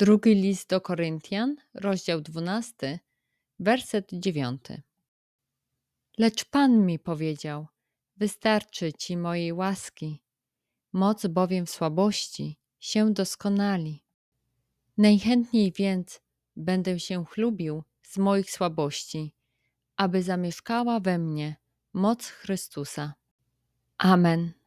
Drugi list do Koryntian, rozdział 12, werset 9. Lecz Pan mi powiedział: Wystarczy ci mojej łaski, moc bowiem w słabości się doskonali. Najchętniej więc będę się chlubił z moich słabości, aby zamieszkała we mnie moc Chrystusa. Amen.